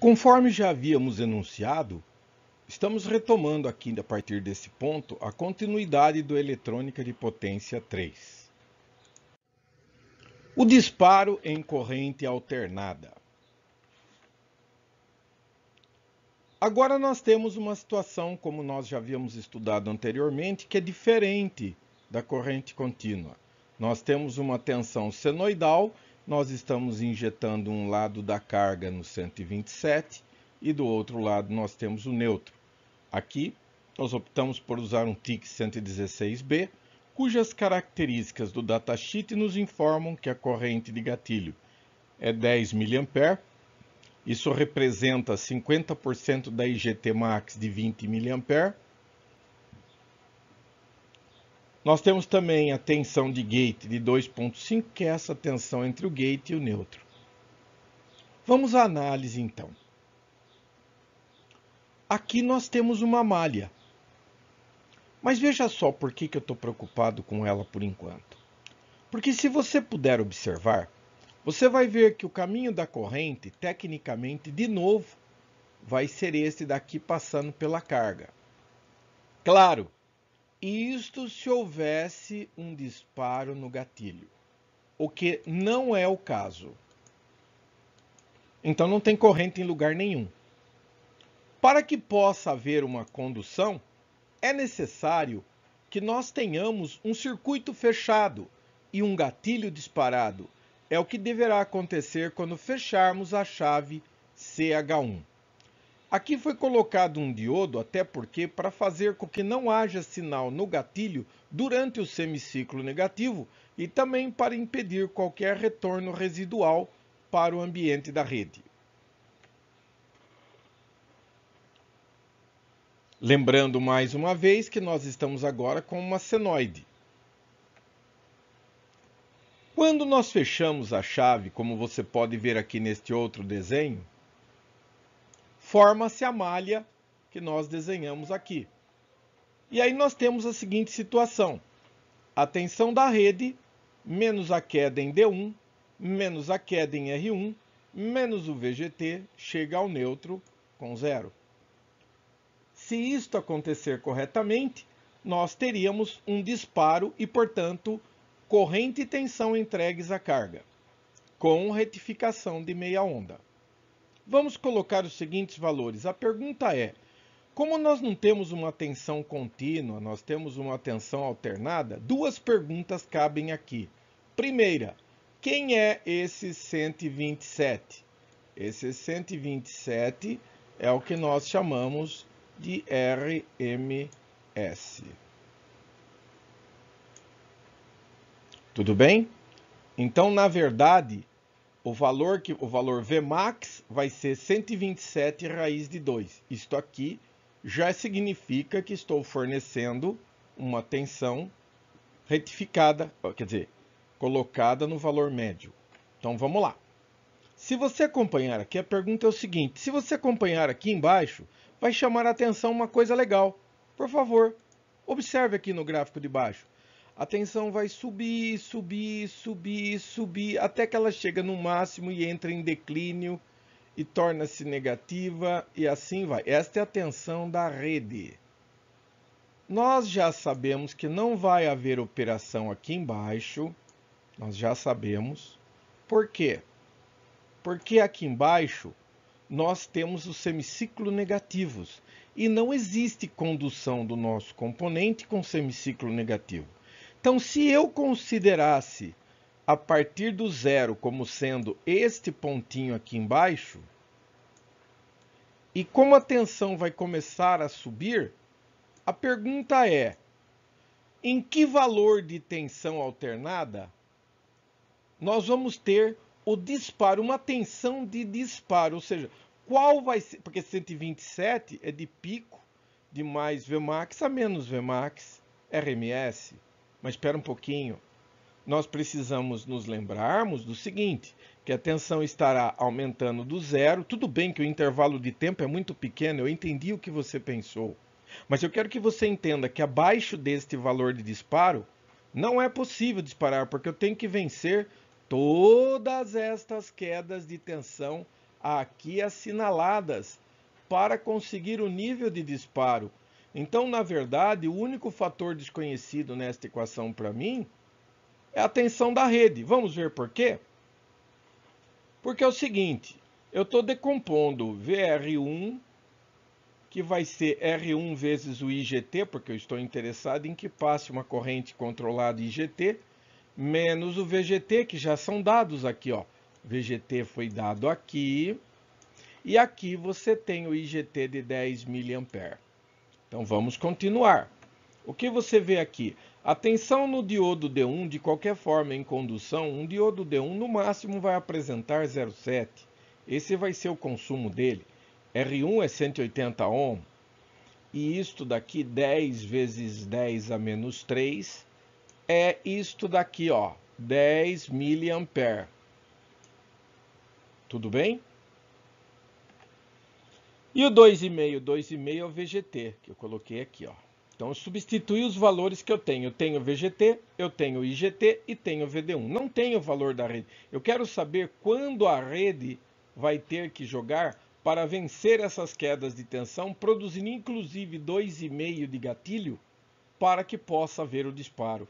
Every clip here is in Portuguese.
Conforme já havíamos enunciado, estamos retomando aqui a partir desse ponto a continuidade do eletrônica de potência 3. O disparo em corrente alternada. Agora nós temos uma situação, como nós já havíamos estudado anteriormente, que é diferente da corrente contínua. Nós temos uma tensão senoidal nós estamos injetando um lado da carga no 127 e do outro lado nós temos o neutro. Aqui nós optamos por usar um TIC 116B, cujas características do datasheet nos informam que a corrente de gatilho é 10 mA, isso representa 50% da IGT max de 20 mA, nós temos também a tensão de Gate de 2.5, que é essa tensão entre o gate e o neutro. Vamos à análise então. Aqui nós temos uma malha. Mas veja só por que, que eu estou preocupado com ela por enquanto. Porque se você puder observar, você vai ver que o caminho da corrente, tecnicamente, de novo, vai ser este daqui passando pela carga. Claro isto se houvesse um disparo no gatilho, o que não é o caso. Então não tem corrente em lugar nenhum. Para que possa haver uma condução, é necessário que nós tenhamos um circuito fechado e um gatilho disparado. É o que deverá acontecer quando fecharmos a chave CH1. Aqui foi colocado um diodo, até porque para fazer com que não haja sinal no gatilho durante o semiciclo negativo e também para impedir qualquer retorno residual para o ambiente da rede. Lembrando mais uma vez que nós estamos agora com uma senoide. Quando nós fechamos a chave, como você pode ver aqui neste outro desenho, forma-se a malha que nós desenhamos aqui. E aí nós temos a seguinte situação: a tensão da rede menos a queda em D1 menos a queda em R1 menos o VGT chega ao neutro com zero. Se isto acontecer corretamente, nós teríamos um disparo e, portanto, corrente e tensão entregues à carga, com retificação de meia onda. Vamos colocar os seguintes valores. A pergunta é: como nós não temos uma atenção contínua, nós temos uma atenção alternada, duas perguntas cabem aqui. Primeira, quem é esse 127? Esse 127 é o que nós chamamos de RMS. Tudo bem? Então, na verdade, o valor, que, o valor Vmax vai ser 127 raiz de 2. Isto aqui já significa que estou fornecendo uma tensão retificada, quer dizer, colocada no valor médio. Então vamos lá. Se você acompanhar aqui, a pergunta é o seguinte: se você acompanhar aqui embaixo, vai chamar a atenção uma coisa legal. Por favor, observe aqui no gráfico de baixo a tensão vai subir, subir, subir, subir, até que ela chega no máximo e entra em declínio e torna-se negativa e assim vai. Esta é a tensão da rede. Nós já sabemos que não vai haver operação aqui embaixo. Nós já sabemos. Por quê? Porque aqui embaixo nós temos os semiciclo negativos e não existe condução do nosso componente com semiciclo negativo. Então, se eu considerasse a partir do zero como sendo este pontinho aqui embaixo, e como a tensão vai começar a subir, a pergunta é, em que valor de tensão alternada nós vamos ter o disparo, uma tensão de disparo, ou seja, qual vai ser, porque 127 é de pico de mais Vmax a menos Vmax RMS. Mas espera um pouquinho. Nós precisamos nos lembrarmos do seguinte, que a tensão estará aumentando do zero. Tudo bem que o intervalo de tempo é muito pequeno, eu entendi o que você pensou. Mas eu quero que você entenda que abaixo deste valor de disparo, não é possível disparar, porque eu tenho que vencer todas estas quedas de tensão aqui assinaladas para conseguir o nível de disparo então, na verdade, o único fator desconhecido nesta equação para mim é a tensão da rede. Vamos ver por quê? Porque é o seguinte, eu estou decompondo VR1, que vai ser R1 vezes o IGT, porque eu estou interessado em que passe uma corrente controlada IGT, menos o VGT, que já são dados aqui. Ó. VGT foi dado aqui, e aqui você tem o IGT de 10 mA. Então vamos continuar. O que você vê aqui? A tensão no diodo D1, de qualquer forma em condução, um diodo D1 no máximo vai apresentar 0,7. Esse vai ser o consumo dele. R1 é 180 ohm. E isto daqui, 10 vezes 10 a menos 3, é isto daqui, ó, 10 miliampere. Tudo bem? E o 2,5, 2,5 é o VGT, que eu coloquei aqui, ó. Então, eu substituí os valores que eu tenho. Eu tenho VGT, eu tenho IGT e tenho VD1. Não tenho o valor da rede. Eu quero saber quando a rede vai ter que jogar para vencer essas quedas de tensão, produzindo inclusive 2,5 de gatilho para que possa haver o disparo.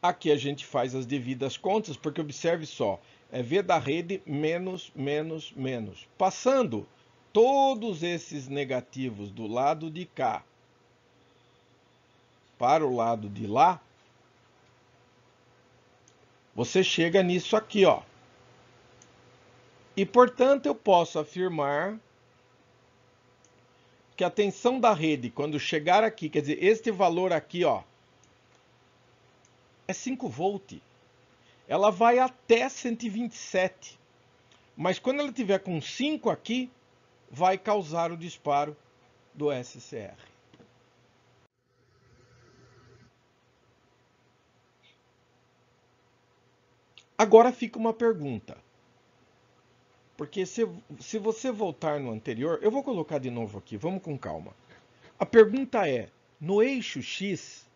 Aqui a gente faz as devidas contas, porque observe só, é V da rede menos, menos, menos. Passando todos esses negativos do lado de cá para o lado de lá, você chega nisso aqui, ó. E, portanto, eu posso afirmar que a tensão da rede, quando chegar aqui, quer dizer, este valor aqui, ó, é 5 volts ela vai até 127. Mas quando ela tiver com 5 aqui, vai causar o disparo do SCR. Agora fica uma pergunta. Porque se, se você voltar no anterior, eu vou colocar de novo aqui, vamos com calma. A pergunta é: no eixo X,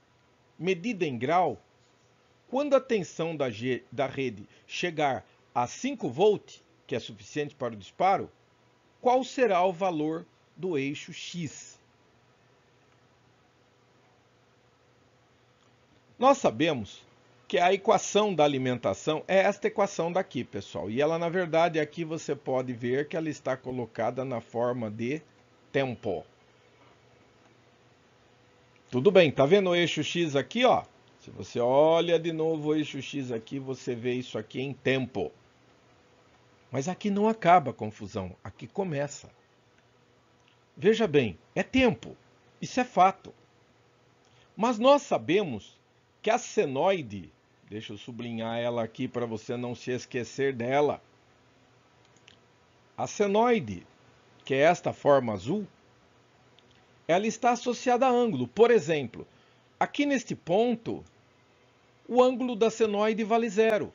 medida em grau, quando a tensão da, da rede chegar a 5 V, que é suficiente para o disparo, qual será o valor do eixo X? Nós sabemos que a equação da alimentação é esta equação daqui, pessoal. E ela, na verdade, aqui você pode ver que ela está colocada na forma de tempo. Tudo bem, tá vendo o eixo x aqui, ó? Se você olha de novo o eixo X aqui, você vê isso aqui em tempo. Mas aqui não acaba a confusão, aqui começa. Veja bem, é tempo, isso é fato. Mas nós sabemos que a senoide, deixa eu sublinhar ela aqui para você não se esquecer dela. A senoide, que é esta forma azul, ela está associada a ângulo. Por exemplo, aqui neste ponto, o ângulo da senoide vale zero.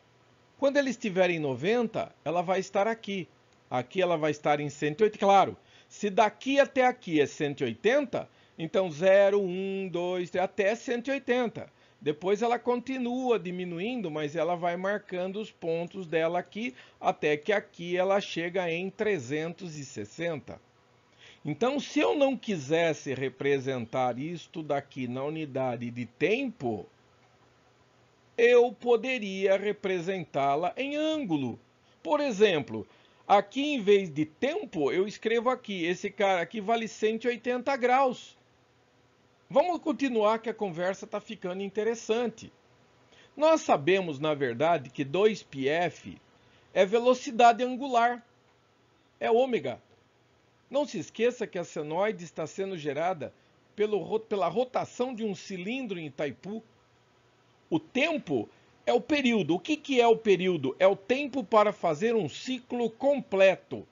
Quando ela estiver em 90, ela vai estar aqui. Aqui ela vai estar em 180. Claro, se daqui até aqui é 180, então 0, 1, 2, 3, até 180. Depois ela continua diminuindo, mas ela vai marcando os pontos dela aqui, até que aqui ela chega em 360. Então, se eu não quisesse representar isto daqui na unidade de tempo, eu poderia representá-la em ângulo. Por exemplo, aqui em vez de tempo, eu escrevo aqui, esse cara aqui vale 180 graus. Vamos continuar que a conversa está ficando interessante. Nós sabemos, na verdade, que 2πf é velocidade angular, é ômega. Não se esqueça que a senoide está sendo gerada pela rotação de um cilindro em Itaipu, o tempo é o período. O que, que é o período? É o tempo para fazer um ciclo completo.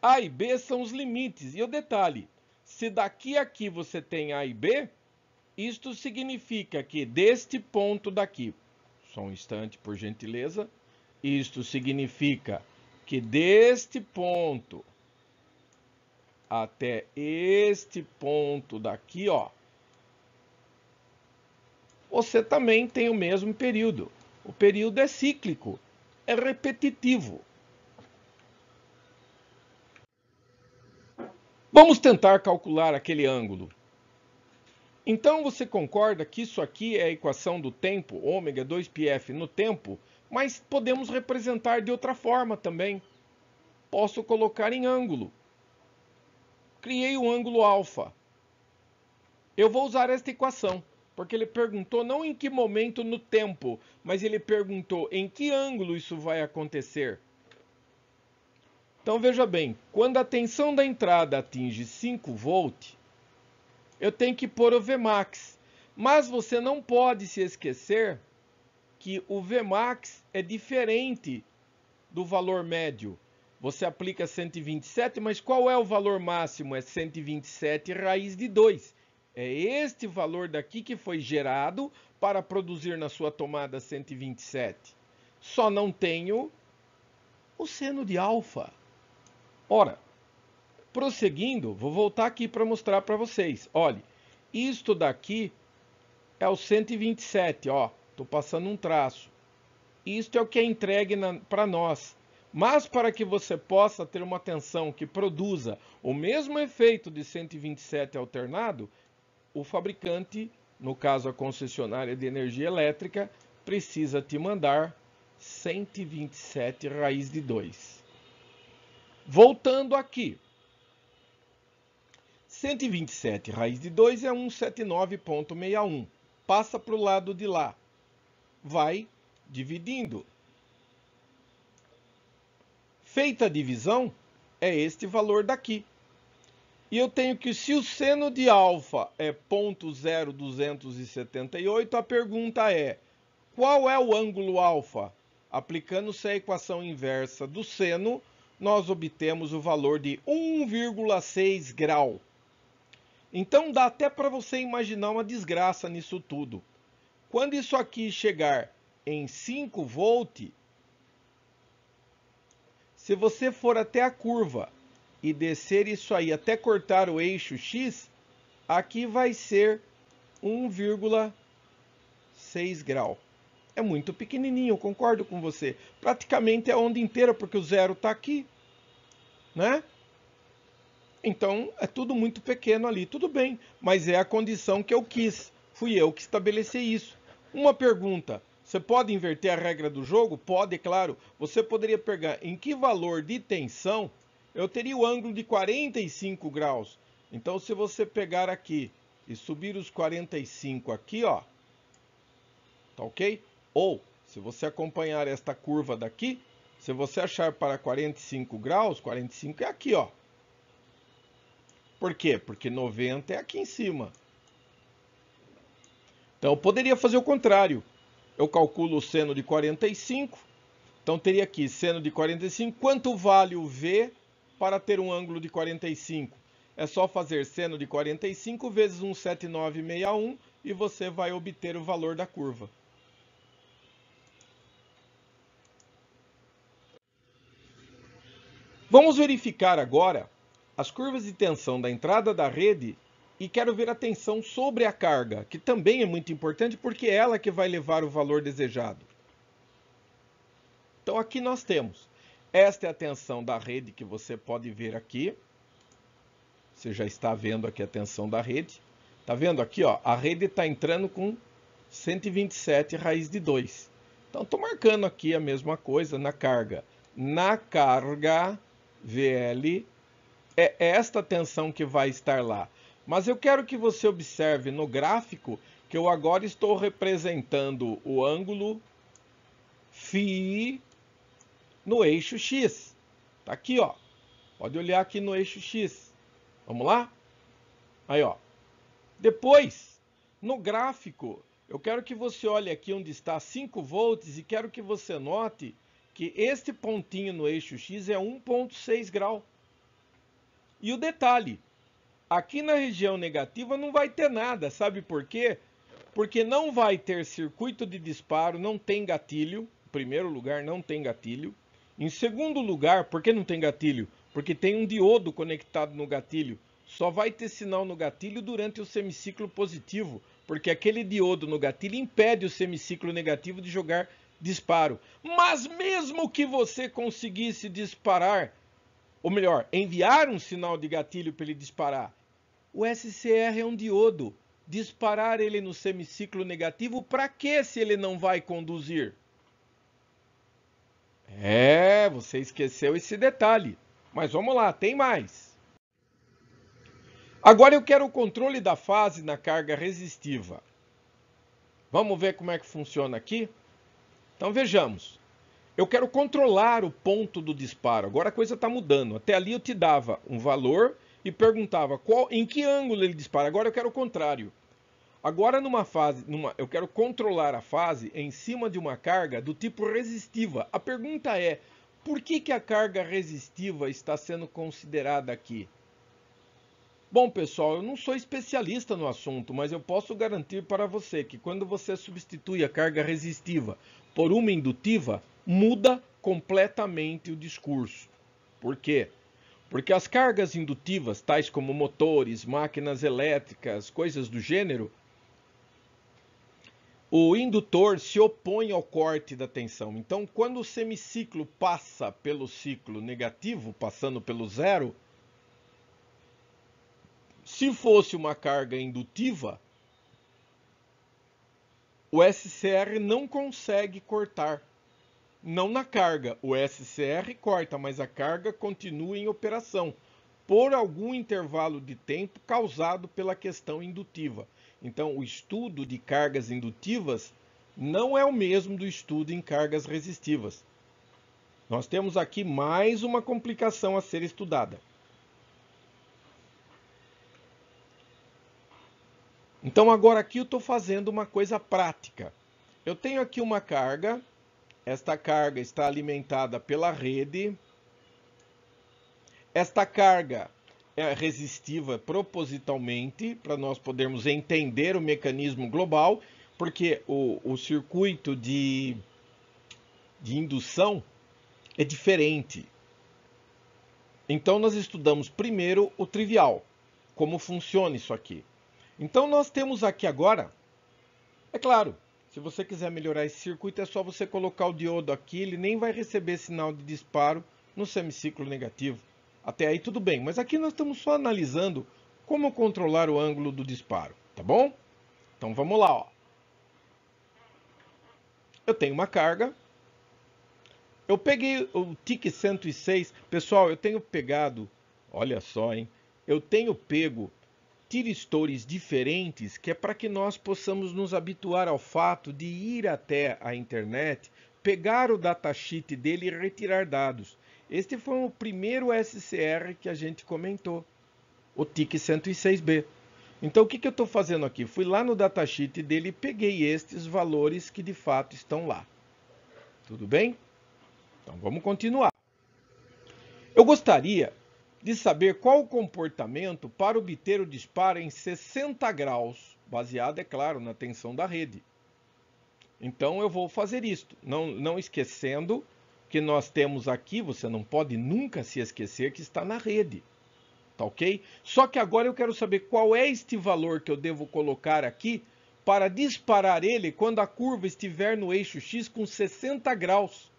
A e B são os limites. E o detalhe: se daqui a aqui você tem A e B, isto significa que deste ponto daqui, só um instante, por gentileza, isto significa que deste ponto até este ponto daqui, ó, você também tem o mesmo período. O período é cíclico, é repetitivo. Vamos tentar calcular aquele ângulo. Então você concorda que isso aqui é a equação do tempo, ômega 2πf no tempo, mas podemos representar de outra forma também. Posso colocar em ângulo. Criei o um ângulo alfa. Eu vou usar esta equação. Porque ele perguntou não em que momento no tempo, mas ele perguntou em que ângulo isso vai acontecer. Então veja bem, quando a tensão da entrada atinge 5 volts, eu tenho que pôr o Vmax. Mas você não pode se esquecer que o Vmax é diferente do valor médio. Você aplica 127, mas qual é o valor máximo? É 127 raiz de 2. É este valor daqui que foi gerado para produzir na sua tomada 127. Só não tenho o seno de alfa. Ora, prosseguindo, vou voltar aqui para mostrar para vocês. Olhe, isto daqui é o 127, ó. Estou passando um traço. Isto é o que é entregue para nós. Mas para que você possa ter uma tensão que produza o mesmo efeito de 127 alternado, o fabricante, no caso a concessionária de energia elétrica, precisa te mandar 127 raiz de 2. Voltando aqui. 127 raiz de 2 é 179.61. Passa para o lado de lá. Vai dividindo. Feita a divisão, é este valor daqui, e eu tenho que, se o seno de alfa é 0,0278, a pergunta é, qual é o ângulo alfa? Aplicando-se a equação inversa do seno, nós obtemos o valor de 1,6 grau. Então dá até para você imaginar uma desgraça nisso tudo. Quando isso aqui chegar em 5 volt, se você for até a curva e descer isso aí até cortar o eixo X, aqui vai ser 1,6 grau. É muito pequenininho, concordo com você. Praticamente é a onda inteira, porque o zero está aqui, né? Então, é tudo muito pequeno ali, tudo bem, mas é a condição que eu quis. Fui eu que estabeleci isso. Uma pergunta, você pode inverter a regra do jogo? Pode, é claro. Você poderia pegar em que valor de tensão eu teria o ângulo de 45 graus. Então, se você pegar aqui e subir os 45 aqui, ó, tá ok? Ou, se você acompanhar esta curva daqui, se você achar para 45 graus, 45 é aqui, ó. Por quê? Porque 90 é aqui em cima. Então, eu poderia fazer o contrário. Eu calculo o seno de 45. Então, teria aqui seno de 45. Quanto vale o V para ter um ângulo de 45, é só fazer seno de 45 vezes 17961 e você vai obter o valor da curva. Vamos verificar agora as curvas de tensão da entrada da rede e quero ver a tensão sobre a carga, que também é muito importante porque é ela que vai levar o valor desejado. Então aqui nós temos esta é a tensão da rede que você pode ver aqui. Você já está vendo aqui a tensão da rede. Está vendo aqui, ó, a rede está entrando com 127 raiz de 2. Então, estou marcando aqui a mesma coisa na carga. Na carga VL, é esta tensão que vai estar lá. Mas eu quero que você observe no gráfico que eu agora estou representando o ângulo φ no eixo X. Tá aqui, ó. Pode olhar aqui no eixo X. Vamos lá? Aí, ó. Depois, no gráfico, eu quero que você olhe aqui onde está 5 volts e quero que você note que este pontinho no eixo X é 1.6 grau. E o detalhe, aqui na região negativa não vai ter nada, sabe por quê? Porque não vai ter circuito de disparo, não tem gatilho, em primeiro lugar não tem gatilho. Em segundo lugar, por que não tem gatilho? Porque tem um diodo conectado no gatilho. Só vai ter sinal no gatilho durante o semiciclo positivo, porque aquele diodo no gatilho impede o semiciclo negativo de jogar disparo. Mas mesmo que você conseguisse disparar, ou melhor, enviar um sinal de gatilho para ele disparar, o SCR é um diodo. Disparar ele no semiciclo negativo, para que se ele não vai conduzir? É, você esqueceu esse detalhe. Mas vamos lá, tem mais. Agora eu quero o controle da fase na carga resistiva. Vamos ver como é que funciona aqui? Então vejamos. Eu quero controlar o ponto do disparo. Agora a coisa está mudando. Até ali eu te dava um valor e perguntava qual, em que ângulo ele dispara. Agora eu quero o contrário. Agora, numa fase, numa, eu quero controlar a fase em cima de uma carga do tipo resistiva. A pergunta é: por que, que a carga resistiva está sendo considerada aqui? Bom, pessoal, eu não sou especialista no assunto, mas eu posso garantir para você que quando você substitui a carga resistiva por uma indutiva, muda completamente o discurso. Por quê? Porque as cargas indutivas, tais como motores, máquinas elétricas, coisas do gênero, o indutor se opõe ao corte da tensão. Então, quando o semiciclo passa pelo ciclo negativo, passando pelo zero, se fosse uma carga indutiva, o SCR não consegue cortar. Não na carga, o SCR corta, mas a carga continua em operação por algum intervalo de tempo causado pela questão indutiva. Então, o estudo de cargas indutivas não é o mesmo do estudo em cargas resistivas. Nós temos aqui mais uma complicação a ser estudada. Então, agora aqui eu estou fazendo uma coisa prática. Eu tenho aqui uma carga, esta carga está alimentada pela rede. Esta carga é, resistiva propositalmente para nós podermos entender o mecanismo global, porque o, o circuito de, de indução é diferente. Então, nós estudamos primeiro o trivial, como funciona isso aqui. Então, nós temos aqui agora, é claro, se você quiser melhorar esse circuito, é só você colocar o diodo aqui, ele nem vai receber sinal de disparo no semiciclo negativo. Até aí tudo bem, mas aqui nós estamos só analisando como controlar o ângulo do disparo, tá bom? Então vamos lá, ó. Eu tenho uma carga. Eu peguei o TIC 106. Pessoal, eu tenho pegado, olha só, hein? Eu tenho pego tiristores diferentes que é para que nós possamos nos habituar ao fato de ir até a internet, pegar o datasheet dele e retirar dados. Este foi o primeiro SCR que a gente comentou, o TIC 106B. Então o que, que eu estou fazendo aqui? Fui lá no datasheet dele e peguei estes valores que de fato estão lá. Tudo bem? Então vamos continuar. Eu gostaria de saber qual o comportamento para obter o disparo em 60 graus, baseado, é claro, na tensão da rede. Então eu vou fazer isto, não, não esquecendo que nós temos aqui, você não pode nunca se esquecer que está na rede. Tá ok? Só que agora eu quero saber qual é este valor que eu devo colocar aqui para disparar ele quando a curva estiver no eixo X com 60 graus.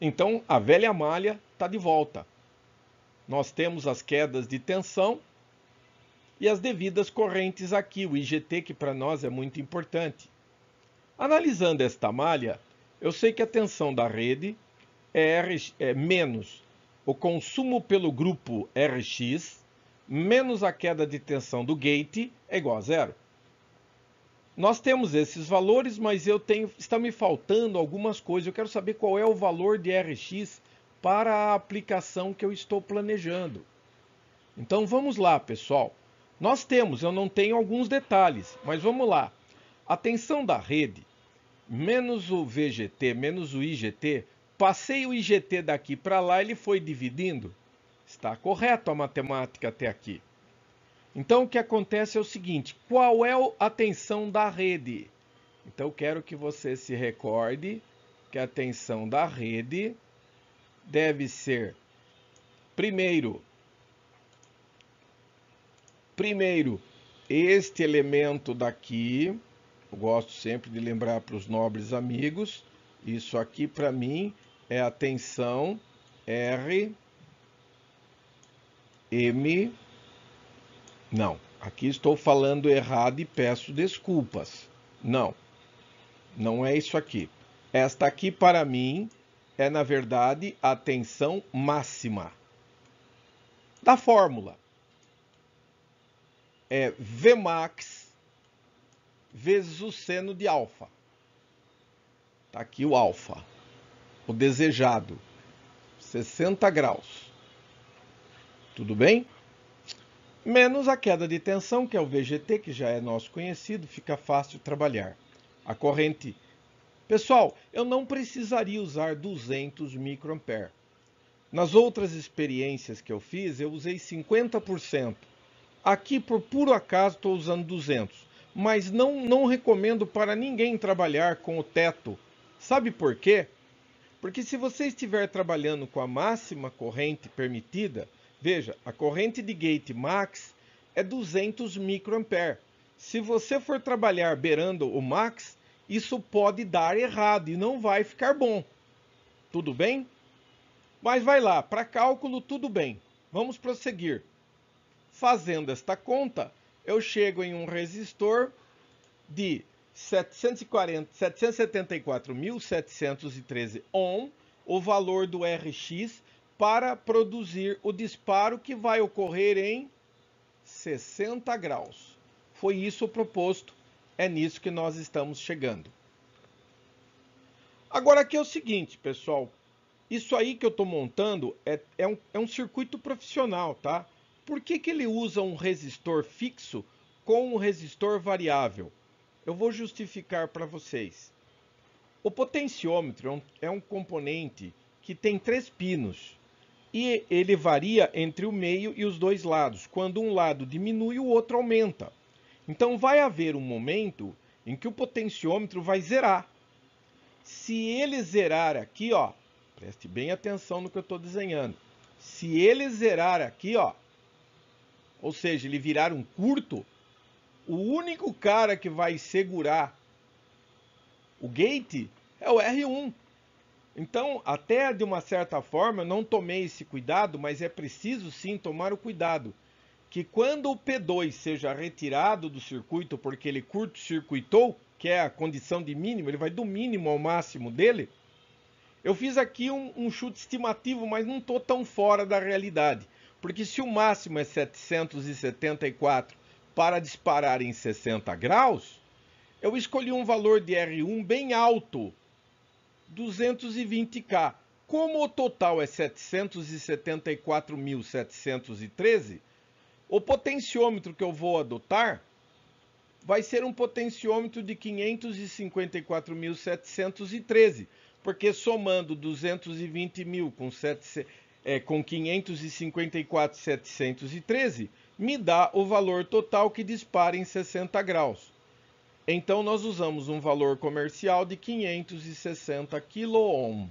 Então a velha malha está de volta. Nós temos as quedas de tensão e as devidas correntes aqui, o IGT, que para nós é muito importante. Analisando esta malha, eu sei que a tensão da rede é, R, é menos o consumo pelo grupo Rx menos a queda de tensão do gate é igual a zero. Nós temos esses valores, mas eu tenho, está me faltando algumas coisas. Eu quero saber qual é o valor de Rx para a aplicação que eu estou planejando. Então vamos lá, pessoal. Nós temos, eu não tenho alguns detalhes, mas vamos lá. A tensão da rede menos o VGT, menos o IGT, passei o IGT daqui para lá, ele foi dividindo. Está correto a matemática até aqui. Então, o que acontece é o seguinte, qual é a tensão da rede? Então, eu quero que você se recorde que a tensão da rede deve ser, primeiro, primeiro, este elemento daqui, eu gosto sempre de lembrar para os nobres amigos, isso aqui para mim é a tensão R, M, não, aqui estou falando errado e peço desculpas. Não, não é isso aqui. Esta aqui para mim é, na verdade, a tensão máxima da fórmula. É Vmax vezes o seno de alfa. Está aqui o alfa, o desejado, 60 graus. Tudo bem? Menos a queda de tensão, que é o VGT, que já é nosso conhecido, fica fácil trabalhar. A corrente... Pessoal, eu não precisaria usar 200 microampere. Nas outras experiências que eu fiz, eu usei 50%. Aqui, por puro acaso, estou usando 200 mas não, não recomendo para ninguém trabalhar com o teto. Sabe por quê? Porque se você estiver trabalhando com a máxima corrente permitida, veja, a corrente de gate max é 200 microampere. Se você for trabalhar beirando o max, isso pode dar errado e não vai ficar bom. Tudo bem? Mas vai lá, para cálculo tudo bem. Vamos prosseguir. Fazendo esta conta, eu chego em um resistor de 774.713 ohm, o valor do RX, para produzir o disparo que vai ocorrer em 60 graus. Foi isso proposto, é nisso que nós estamos chegando. Agora aqui é o seguinte, pessoal, isso aí que eu estou montando é, é, um, é um circuito profissional, tá? Por que, que ele usa um resistor fixo com um resistor variável? Eu vou justificar para vocês. O potenciômetro é, é um componente que tem três pinos e ele varia entre o meio e os dois lados. Quando um lado diminui, o outro aumenta. Então vai haver um momento em que o potenciômetro vai zerar. Se ele zerar aqui, ó, preste bem atenção no que eu estou desenhando. Se ele zerar aqui, ó, ou seja, ele virar um curto, o único cara que vai segurar o gate é o R1. Então, até de uma certa forma, eu não tomei esse cuidado, mas é preciso sim tomar o cuidado que quando o P2 seja retirado do circuito porque ele curto-circuitou, que é a condição de mínimo, ele vai do mínimo ao máximo dele. Eu fiz aqui um, um chute estimativo, mas não estou tão fora da realidade. Porque se o máximo é 774 para disparar em 60 graus, eu escolhi um valor de R1 bem alto, 220K. Como o total é 774.713, o potenciômetro que eu vou adotar vai ser um potenciômetro de 554.713, porque somando 220 mil com é, com 554,713, me dá o valor total que dispara em 60 graus. Então, nós usamos um valor comercial de 560 kOhm,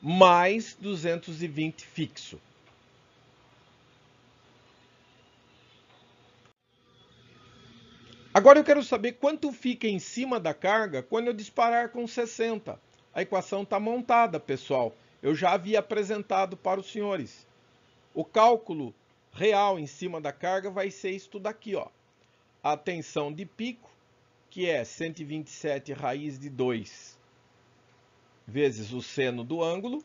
mais 220 fixo. Agora eu quero saber quanto fica em cima da carga quando eu disparar com 60. A equação está montada, pessoal eu já havia apresentado para os senhores. O cálculo real em cima da carga vai ser isto daqui, ó. A tensão de pico, que é 127 raiz de 2 vezes o seno do ângulo,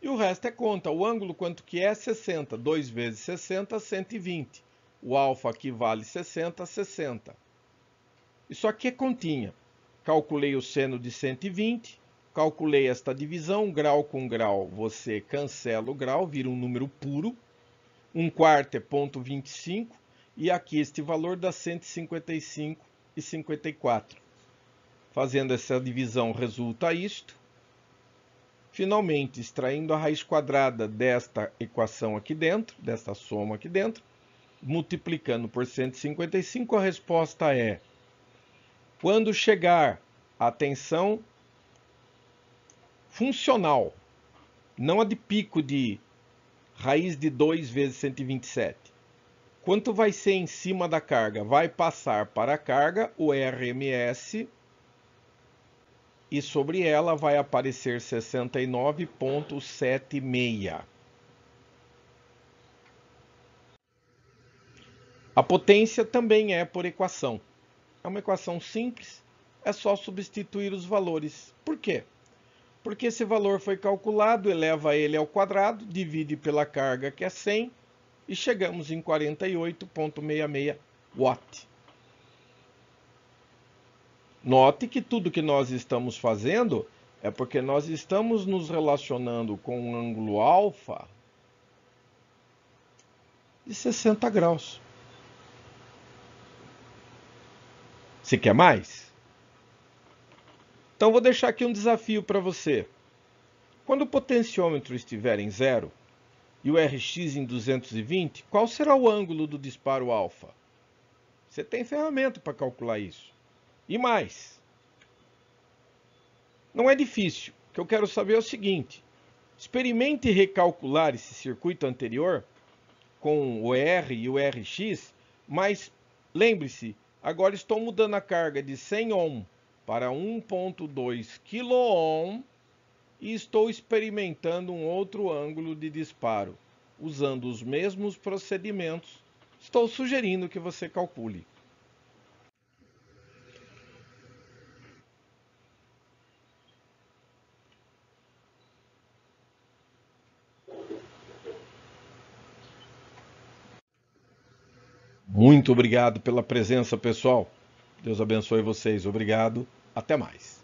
e o resto é conta. O ângulo quanto que é? 60. 2 vezes 60, 120. O alfa aqui vale 60, 60. Isso aqui é continha. Calculei o seno de 120, calculei esta divisão, grau com grau, você cancela o grau, vira um número puro. 1 um quarto é 0,25 e aqui este valor dá 155,54. e Fazendo essa divisão resulta isto. Finalmente, extraindo a raiz quadrada desta equação aqui dentro, desta soma aqui dentro, multiplicando por 155, a resposta é, quando chegar, atenção, funcional, não a de pico de raiz de 2 vezes 127. Quanto vai ser em cima da carga? Vai passar para a carga o RMS e sobre ela vai aparecer 69.76. A potência também é por equação. É uma equação simples, é só substituir os valores. Por quê? porque esse valor foi calculado, eleva ele ao quadrado, divide pela carga que é 100 e chegamos em 48,66 watt. Note que tudo que nós estamos fazendo é porque nós estamos nos relacionando com um ângulo alfa de 60 graus. Se quer mais? Então vou deixar aqui um desafio para você. Quando o potenciômetro estiver em zero e o RX em 220, qual será o ângulo do disparo alfa? Você tem ferramenta para calcular isso. E mais, não é difícil. O que eu quero saber é o seguinte: experimente recalcular esse circuito anterior com o R e o RX, mas lembre-se, agora estou mudando a carga de 100 ohm para 1.2 kOhm e estou experimentando um outro ângulo de disparo. Usando os mesmos procedimentos, estou sugerindo que você calcule. Muito obrigado pela presença, pessoal. Deus abençoe vocês. Obrigado. Até mais.